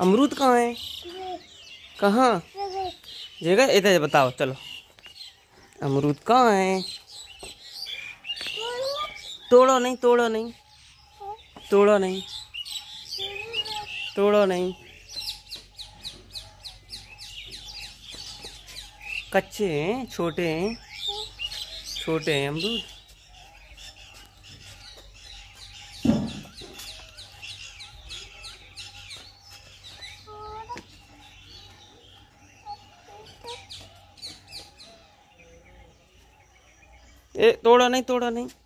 अमरूद कहाँ है कहाँ जगह इधर बताओ चलो अमरूद कहाँ है तोड़ो नहीं तोड़ो नहीं तोड़ो नहीं तोड़ो नहीं कच्चे हैं छोटे हैं छोटे हैं अमरूद ए तोड़ा नहीं तोड़ा नहीं